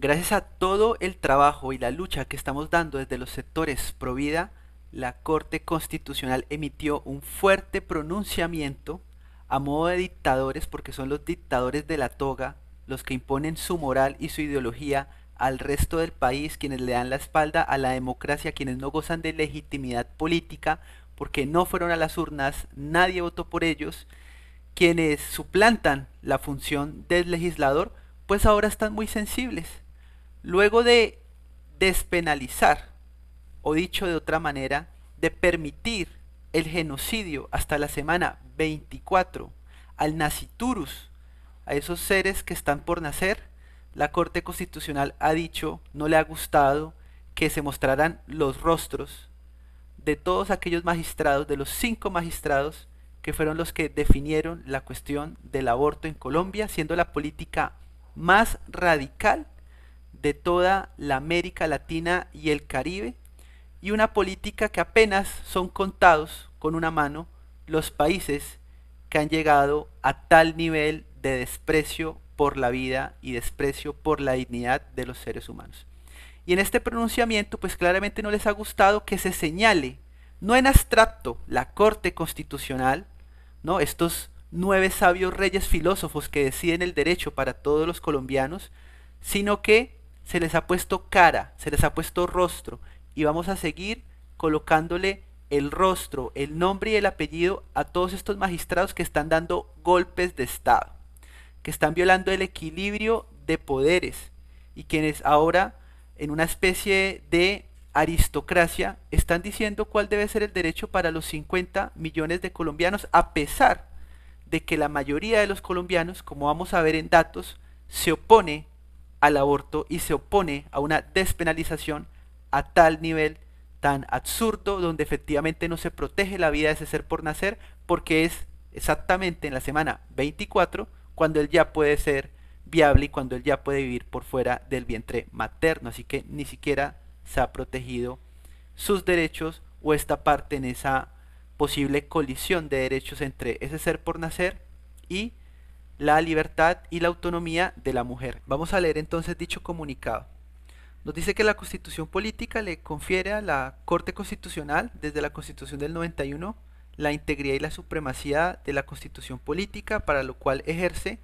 Gracias a todo el trabajo y la lucha que estamos dando desde los sectores Provida, la Corte Constitucional emitió un fuerte pronunciamiento a modo de dictadores porque son los dictadores de la toga los que imponen su moral y su ideología al resto del país, quienes le dan la espalda a la democracia, quienes no gozan de legitimidad política porque no fueron a las urnas, nadie votó por ellos, quienes suplantan la función del legislador, pues ahora están muy sensibles Luego de despenalizar, o dicho de otra manera, de permitir el genocidio hasta la semana 24 al naciturus, a esos seres que están por nacer, la Corte Constitucional ha dicho, no le ha gustado, que se mostraran los rostros de todos aquellos magistrados, de los cinco magistrados que fueron los que definieron la cuestión del aborto en Colombia, siendo la política más radical de toda la América Latina y el Caribe y una política que apenas son contados con una mano los países que han llegado a tal nivel de desprecio por la vida y desprecio por la dignidad de los seres humanos. Y en este pronunciamiento, pues claramente no les ha gustado que se señale, no en abstracto, la Corte Constitucional, ¿no? estos nueve sabios reyes filósofos que deciden el derecho para todos los colombianos, sino que se les ha puesto cara, se les ha puesto rostro y vamos a seguir colocándole el rostro, el nombre y el apellido a todos estos magistrados que están dando golpes de Estado, que están violando el equilibrio de poderes y quienes ahora en una especie de aristocracia están diciendo cuál debe ser el derecho para los 50 millones de colombianos a pesar de que la mayoría de los colombianos, como vamos a ver en datos, se opone al aborto y se opone a una despenalización a tal nivel tan absurdo donde efectivamente no se protege la vida de ese ser por nacer porque es exactamente en la semana 24 cuando él ya puede ser viable y cuando él ya puede vivir por fuera del vientre materno. Así que ni siquiera se ha protegido sus derechos o esta parte en esa posible colisión de derechos entre ese ser por nacer y la libertad y la autonomía de la mujer. Vamos a leer entonces dicho comunicado. Nos dice que la constitución política le confiere a la Corte Constitucional, desde la Constitución del 91, la integridad y la supremacía de la constitución política, para lo cual ejerce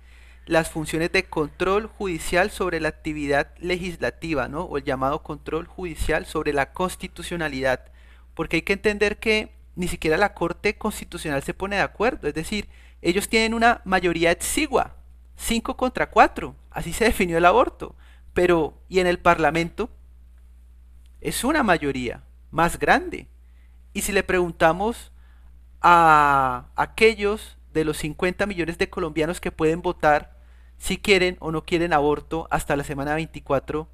las funciones de control judicial sobre la actividad legislativa, ¿no? O el llamado control judicial sobre la constitucionalidad. Porque hay que entender que ni siquiera la Corte Constitucional se pone de acuerdo, es decir, ellos tienen una mayoría exigua, 5 contra 4, así se definió el aborto, pero ¿y en el Parlamento? Es una mayoría más grande. Y si le preguntamos a aquellos de los 50 millones de colombianos que pueden votar si quieren o no quieren aborto hasta la semana 24,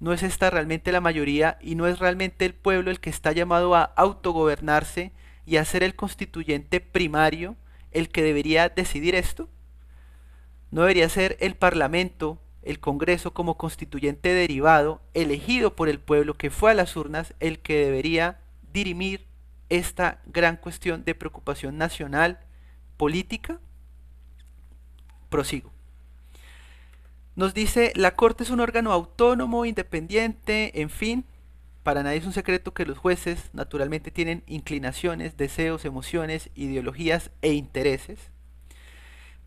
no es esta realmente la mayoría y no es realmente el pueblo el que está llamado a autogobernarse y a ser el constituyente primario el que debería decidir esto? ¿No debería ser el Parlamento, el Congreso como constituyente derivado, elegido por el pueblo que fue a las urnas, el que debería dirimir esta gran cuestión de preocupación nacional política? Prosigo. Nos dice, la Corte es un órgano autónomo, independiente, en fin, para nadie es un secreto que los jueces naturalmente tienen inclinaciones, deseos, emociones, ideologías e intereses.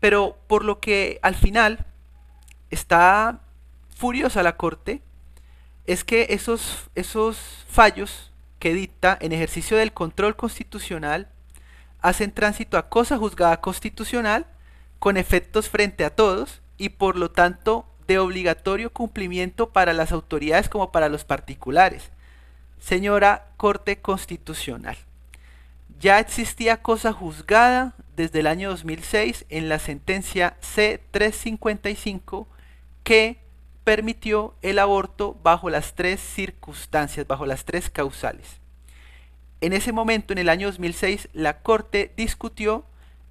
Pero por lo que al final está furiosa la Corte, es que esos, esos fallos que dicta en ejercicio del control constitucional hacen tránsito a cosa juzgada constitucional con efectos frente a todos y por lo tanto de obligatorio cumplimiento para las autoridades como para los particulares. Señora Corte Constitucional, ya existía cosa juzgada desde el año 2006 en la sentencia C355 que permitió el aborto bajo las tres circunstancias, bajo las tres causales. En ese momento, en el año 2006, la Corte discutió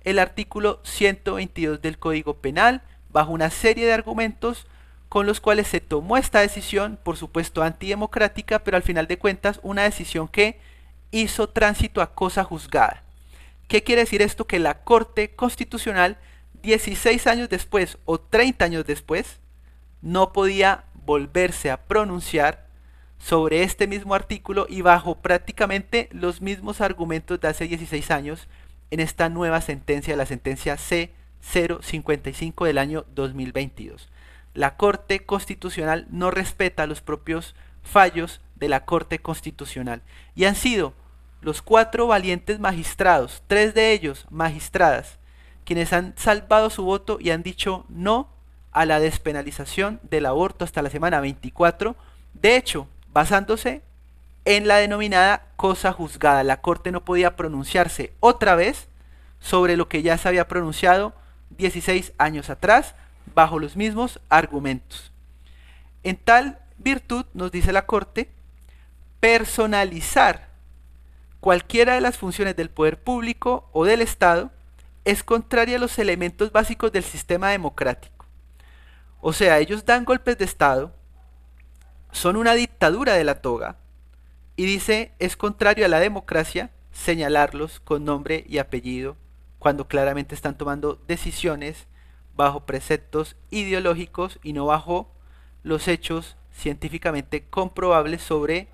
el artículo 122 del Código Penal bajo una serie de argumentos con los cuales se tomó esta decisión, por supuesto antidemocrática, pero al final de cuentas una decisión que hizo tránsito a cosa juzgada. ¿Qué quiere decir esto? Que la Corte Constitucional 16 años después o 30 años después no podía volverse a pronunciar sobre este mismo artículo y bajo prácticamente los mismos argumentos de hace 16 años en esta nueva sentencia, la sentencia C055 del año 2022 la Corte Constitucional no respeta los propios fallos de la Corte Constitucional. Y han sido los cuatro valientes magistrados, tres de ellos magistradas, quienes han salvado su voto y han dicho no a la despenalización del aborto hasta la semana 24, de hecho, basándose en la denominada cosa juzgada. La Corte no podía pronunciarse otra vez sobre lo que ya se había pronunciado 16 años atrás, bajo los mismos argumentos. En tal virtud, nos dice la Corte, personalizar cualquiera de las funciones del poder público o del Estado es contraria a los elementos básicos del sistema democrático. O sea, ellos dan golpes de Estado, son una dictadura de la toga, y dice es contrario a la democracia señalarlos con nombre y apellido cuando claramente están tomando decisiones bajo preceptos ideológicos y no bajo los hechos científicamente comprobables sobre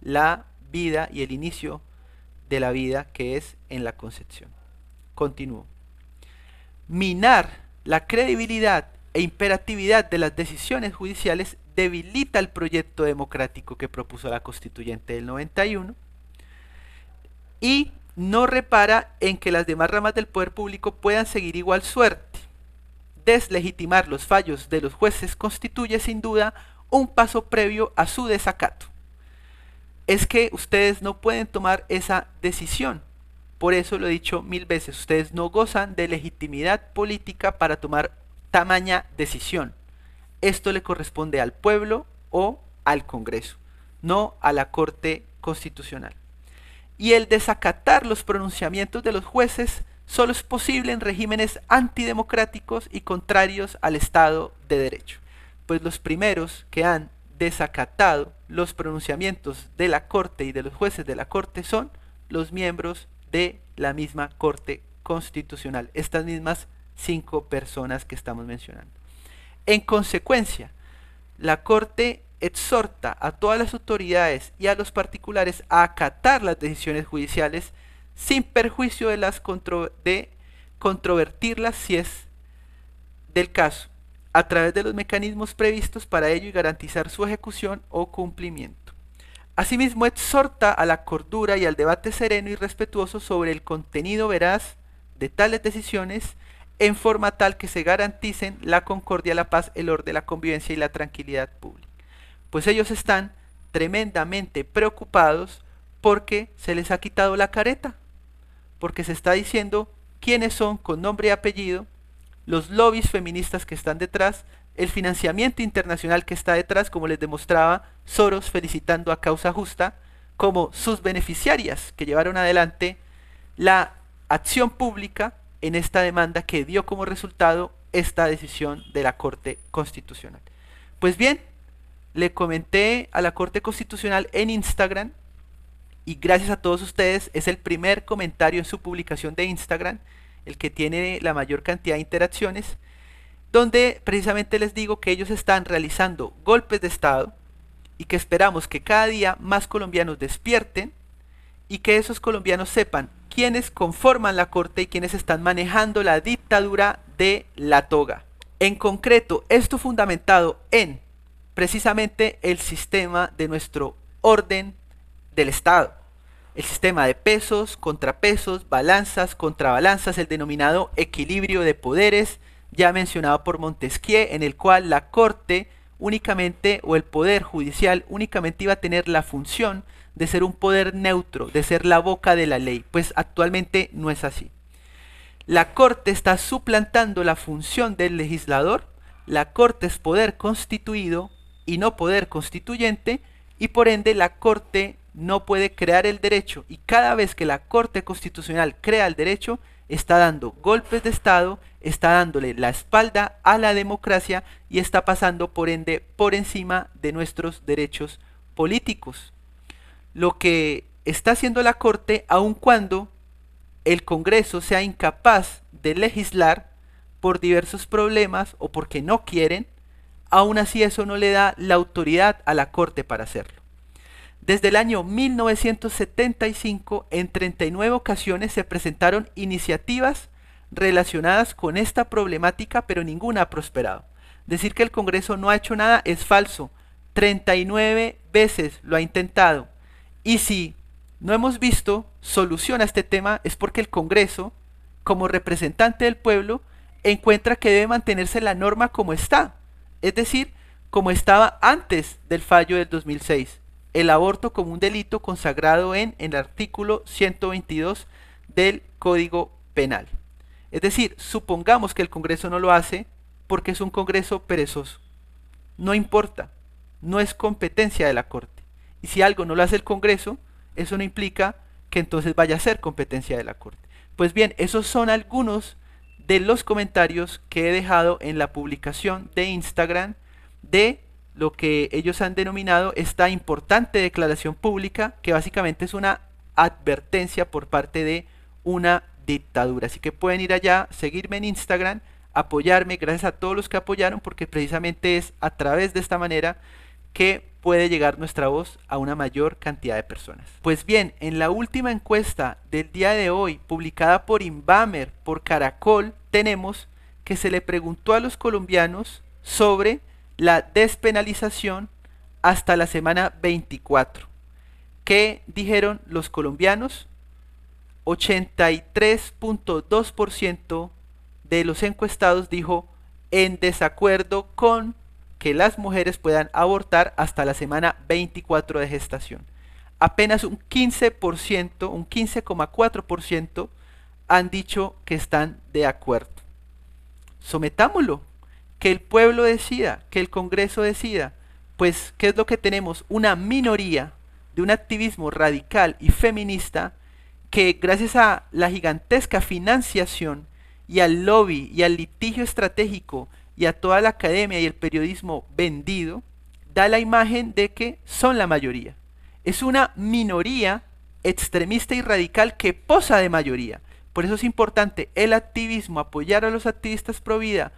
la vida y el inicio de la vida que es en la concepción. Continúo. Minar la credibilidad e imperatividad de las decisiones judiciales debilita el proyecto democrático que propuso la constituyente del 91 y no repara en que las demás ramas del poder público puedan seguir igual suerte. Deslegitimar los fallos de los jueces constituye sin duda un paso previo a su desacato. Es que ustedes no pueden tomar esa decisión. Por eso lo he dicho mil veces, ustedes no gozan de legitimidad política para tomar tamaña decisión. Esto le corresponde al pueblo o al Congreso, no a la Corte Constitucional. Y el desacatar los pronunciamientos de los jueces solo es posible en regímenes antidemocráticos y contrarios al Estado de Derecho, pues los primeros que han desacatado los pronunciamientos de la Corte y de los jueces de la Corte son los miembros de la misma Corte Constitucional, estas mismas cinco personas que estamos mencionando. En consecuencia, la Corte exhorta a todas las autoridades y a los particulares a acatar las decisiones judiciales sin perjuicio de, las contro de controvertirlas si es del caso, a través de los mecanismos previstos para ello y garantizar su ejecución o cumplimiento. Asimismo, exhorta a la cordura y al debate sereno y respetuoso sobre el contenido veraz de tales decisiones en forma tal que se garanticen la concordia, la paz, el orden, la convivencia y la tranquilidad pública. Pues ellos están tremendamente preocupados porque se les ha quitado la careta porque se está diciendo quiénes son con nombre y apellido, los lobbies feministas que están detrás, el financiamiento internacional que está detrás, como les demostraba Soros felicitando a Causa Justa, como sus beneficiarias que llevaron adelante la acción pública en esta demanda que dio como resultado esta decisión de la Corte Constitucional. Pues bien, le comenté a la Corte Constitucional en Instagram y gracias a todos ustedes es el primer comentario en su publicación de Instagram, el que tiene la mayor cantidad de interacciones, donde precisamente les digo que ellos están realizando golpes de Estado y que esperamos que cada día más colombianos despierten y que esos colombianos sepan quiénes conforman la Corte y quiénes están manejando la dictadura de la toga. En concreto, esto fundamentado en precisamente el sistema de nuestro orden del Estado. El sistema de pesos, contrapesos, balanzas, contrabalanzas, el denominado equilibrio de poderes, ya mencionado por Montesquieu, en el cual la Corte únicamente o el Poder Judicial únicamente iba a tener la función de ser un poder neutro, de ser la boca de la ley, pues actualmente no es así. La Corte está suplantando la función del legislador, la Corte es poder constituido y no poder constituyente, y por ende la Corte no puede crear el derecho y cada vez que la Corte Constitucional crea el derecho, está dando golpes de Estado, está dándole la espalda a la democracia y está pasando por ende por encima de nuestros derechos políticos. Lo que está haciendo la Corte, aun cuando el Congreso sea incapaz de legislar por diversos problemas o porque no quieren, aún así eso no le da la autoridad a la Corte para hacerlo. Desde el año 1975, en 39 ocasiones se presentaron iniciativas relacionadas con esta problemática, pero ninguna ha prosperado. Decir que el Congreso no ha hecho nada es falso. 39 veces lo ha intentado. Y si no hemos visto solución a este tema es porque el Congreso, como representante del pueblo, encuentra que debe mantenerse la norma como está, es decir, como estaba antes del fallo del 2006 el aborto como un delito consagrado en el artículo 122 del Código Penal. Es decir, supongamos que el Congreso no lo hace porque es un Congreso perezoso. No importa, no es competencia de la Corte. Y si algo no lo hace el Congreso, eso no implica que entonces vaya a ser competencia de la Corte. Pues bien, esos son algunos de los comentarios que he dejado en la publicación de Instagram de lo que ellos han denominado esta importante declaración pública, que básicamente es una advertencia por parte de una dictadura. Así que pueden ir allá, seguirme en Instagram, apoyarme, gracias a todos los que apoyaron, porque precisamente es a través de esta manera que puede llegar nuestra voz a una mayor cantidad de personas. Pues bien, en la última encuesta del día de hoy, publicada por Inbamer, por Caracol, tenemos que se le preguntó a los colombianos sobre la despenalización hasta la semana 24. ¿Qué dijeron los colombianos? 83.2% de los encuestados dijo en desacuerdo con que las mujeres puedan abortar hasta la semana 24 de gestación. Apenas un 15%, un 15,4% han dicho que están de acuerdo. Sometámoslo, que el pueblo decida, que el Congreso decida, pues ¿qué es lo que tenemos? Una minoría de un activismo radical y feminista que gracias a la gigantesca financiación y al lobby y al litigio estratégico y a toda la academia y el periodismo vendido, da la imagen de que son la mayoría. Es una minoría extremista y radical que posa de mayoría. Por eso es importante el activismo, apoyar a los activistas pro vida,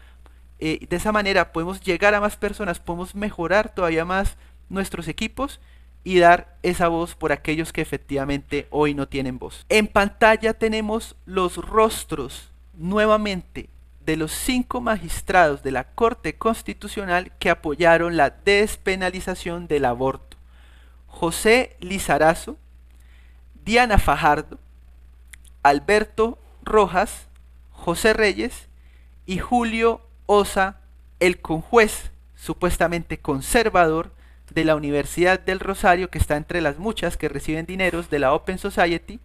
eh, de esa manera podemos llegar a más personas, podemos mejorar todavía más nuestros equipos y dar esa voz por aquellos que efectivamente hoy no tienen voz. En pantalla tenemos los rostros nuevamente de los cinco magistrados de la Corte Constitucional que apoyaron la despenalización del aborto. José Lizarazo, Diana Fajardo, Alberto Rojas, José Reyes y Julio Osa, el conjuez supuestamente conservador de la Universidad del Rosario, que está entre las muchas que reciben dineros de la Open Society,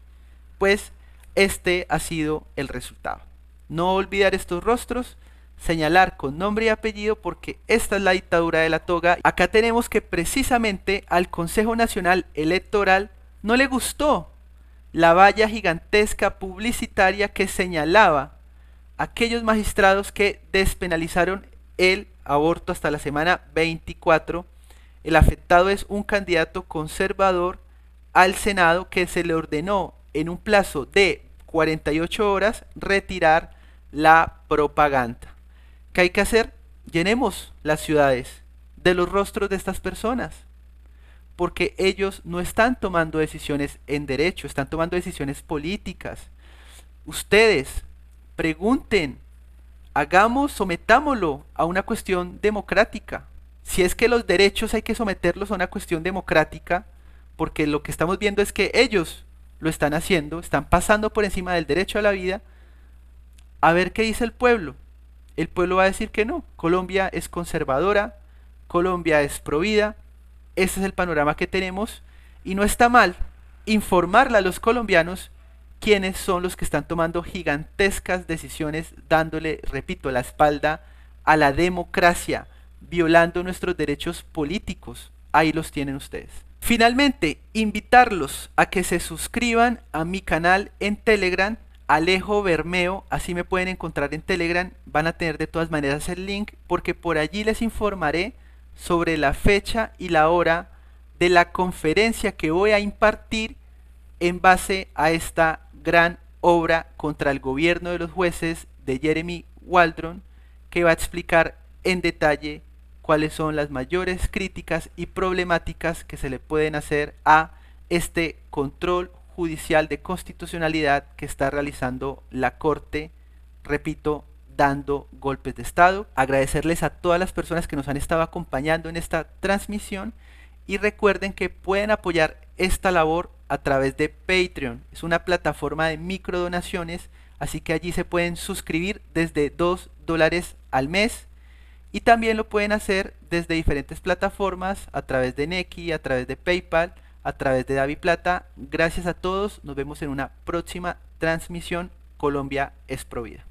pues este ha sido el resultado. No olvidar estos rostros, señalar con nombre y apellido porque esta es la dictadura de la toga. Acá tenemos que precisamente al Consejo Nacional Electoral no le gustó la valla gigantesca publicitaria que señalaba aquellos magistrados que despenalizaron el aborto hasta la semana 24. El afectado es un candidato conservador al Senado que se le ordenó en un plazo de 48 horas retirar la propaganda. ¿Qué hay que hacer? Llenemos las ciudades de los rostros de estas personas, porque ellos no están tomando decisiones en derecho, están tomando decisiones políticas. Ustedes, pregunten, hagamos, sometámoslo a una cuestión democrática. Si es que los derechos hay que someterlos a una cuestión democrática, porque lo que estamos viendo es que ellos lo están haciendo, están pasando por encima del derecho a la vida, a ver qué dice el pueblo. El pueblo va a decir que no, Colombia es conservadora, Colombia es provida, ese es el panorama que tenemos y no está mal informarle a los colombianos quienes son los que están tomando gigantescas decisiones dándole, repito, la espalda a la democracia, violando nuestros derechos políticos. Ahí los tienen ustedes. Finalmente, invitarlos a que se suscriban a mi canal en Telegram, Alejo Bermeo, así me pueden encontrar en Telegram, van a tener de todas maneras el link porque por allí les informaré sobre la fecha y la hora de la conferencia que voy a impartir en base a esta gran obra contra el gobierno de los jueces de Jeremy Waldron, que va a explicar en detalle cuáles son las mayores críticas y problemáticas que se le pueden hacer a este control judicial de constitucionalidad que está realizando la Corte, repito, dando golpes de Estado. Agradecerles a todas las personas que nos han estado acompañando en esta transmisión y recuerden que pueden apoyar esta labor a través de Patreon. Es una plataforma de microdonaciones, así que allí se pueden suscribir desde 2 dólares al mes. Y también lo pueden hacer desde diferentes plataformas, a través de Neki, a través de PayPal, a través de Davi Plata. Gracias a todos, nos vemos en una próxima transmisión. Colombia es Provida.